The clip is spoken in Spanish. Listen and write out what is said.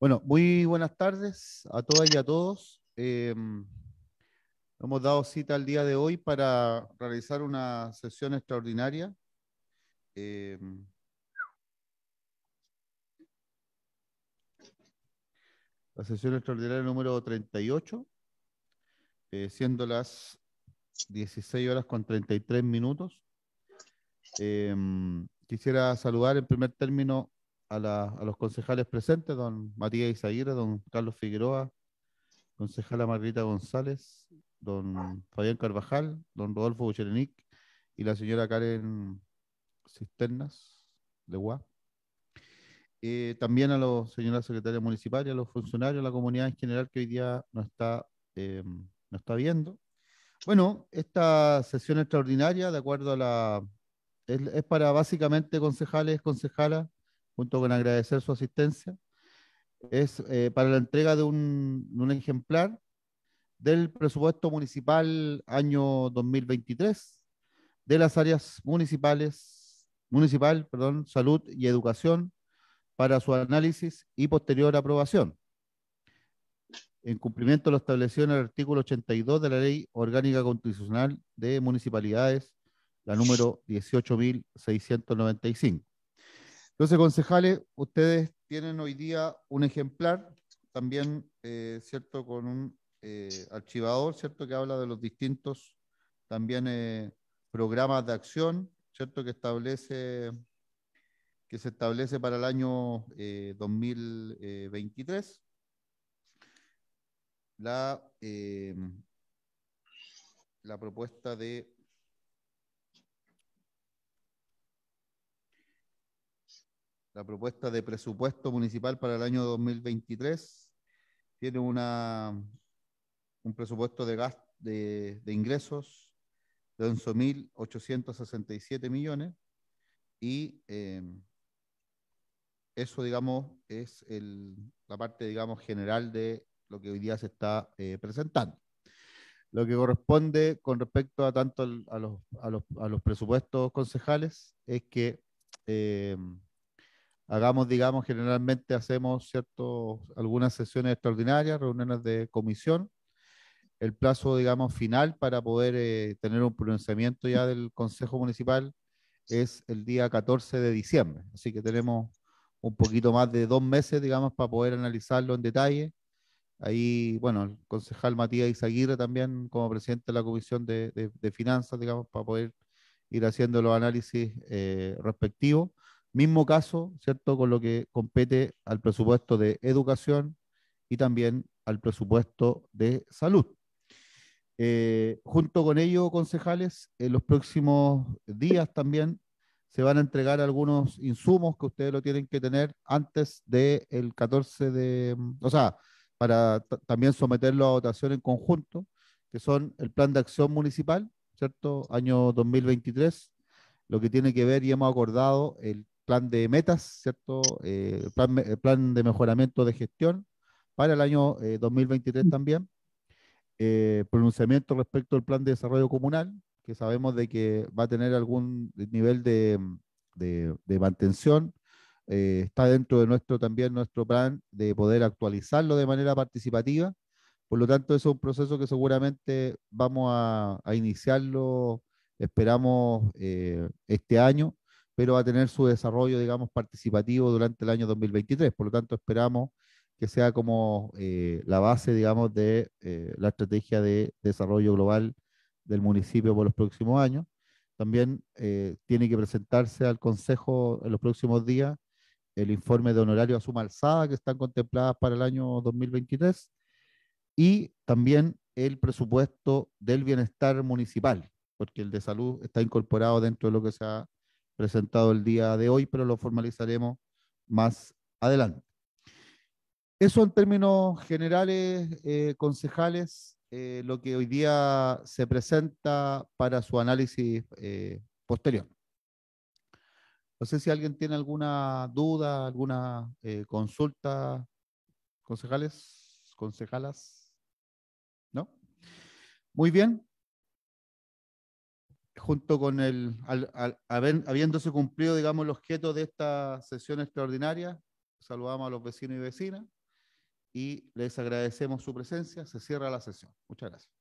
Bueno, muy buenas tardes a todas y a todos. Eh, hemos dado cita al día de hoy para realizar una sesión extraordinaria. Eh, la sesión extraordinaria número 38, eh, siendo las 16 horas con 33 minutos. quisiera saludar en primer término a, a los concejales presentes, don Matías Isaguirre, don Carlos Figueroa, concejala Margarita González, don Fabián Carvajal, don Rodolfo Bucherenic y la señora Karen Cisternas de Gua. Eh, también a los señora secretaria municipales, a los funcionarios, a la comunidad en general que hoy día nos está, eh, está viendo. Bueno, esta sesión extraordinaria, de acuerdo a la... Es, es para básicamente concejales, concejalas junto con agradecer su asistencia, es eh, para la entrega de un, ejemplar del presupuesto municipal año 2023 de las áreas municipales, municipal, perdón, salud y educación para su análisis y posterior aprobación. En cumplimiento lo estableció en el artículo 82 de la Ley Orgánica Constitucional de Municipalidades, la número 18.695. Entonces, concejales, ustedes tienen hoy día un ejemplar, también, eh, ¿cierto?, con un eh, archivador, ¿cierto?, que habla de los distintos, también, eh, programas de acción, ¿cierto?, que establece que se establece para el año 2023. La, la propuesta de la propuesta de presupuesto municipal para el año 2023 tiene una, un presupuesto de, gasto, de, de ingresos de 11.867 millones y em, eso, digamos, es el, la parte, digamos, general de lo que hoy día se está eh, presentando. Lo que corresponde con respecto a tanto a, los, a, los, a, los, presupuestos concejales es que eh, hagamos, digamos, generalmente hacemos ciertos, algunas sesiones extraordinarias, reuniones de comisión. El plazo, digamos, final para poder eh, tener un pronunciamiento ya del Consejo Municipal es el día 14 de diciembre. Así que tenemos un poquito más de dos meses, digamos, para poder analizarlo en detalle. Ahí, bueno, el concejal Matías Izaguirre también como presidente de la Comisión de, de, de Finanzas, digamos, para poder ir haciendo los análisis eh, respectivos. Mismo caso, ¿cierto?, con lo que compete al presupuesto de educación y también al presupuesto de salud. Eh, junto con ello, concejales, en los próximos días también se van a entregar algunos insumos que ustedes lo tienen que tener antes del el 14 de, o sea, para también someterlo a votación en conjunto, que son el plan de acción municipal, ¿cierto? Año 2023, lo que tiene que ver y hemos acordado el plan de metas, ¿cierto? Eh, plan, de mejoramiento de gestión para el año 2023 eh, mm. también. Eh, pronunciamiento respecto al plan de desarrollo comunal, que sabemos de que va a tener algún nivel de, de, de mantención. Eh, está dentro de nuestro también nuestro plan de poder actualizarlo de manera participativa. Por lo tanto, es un proceso que seguramente vamos a, a iniciarlo, esperamos, este año pero va a tener su desarrollo, digamos, participativo durante el año 2023. Por lo tanto, esperamos que sea como eh, la base, digamos, de eh, la estrategia de desarrollo global del municipio por los próximos años. También eh, tiene que presentarse al Consejo en los próximos días el informe de honorario a suma alzada que están contempladas para el año 2023 y también el presupuesto del bienestar municipal, porque el de salud está incorporado dentro de lo que se ha presentado el día de hoy, pero lo formalizaremos más adelante. Eso en términos generales, eh, concejales, eh, lo que hoy día se presenta para su análisis eh, posterior. No sé si alguien tiene alguna duda, alguna consulta, concejales, concejalas. ¿No? Muy bien, junto con el, al, habiéndose cumplido, digamos, el objeto de esta sesión extraordinaria, saludamos a los vecinos y vecinas y les agradecemos su presencia. Se cierra la sesión. Muchas gracias.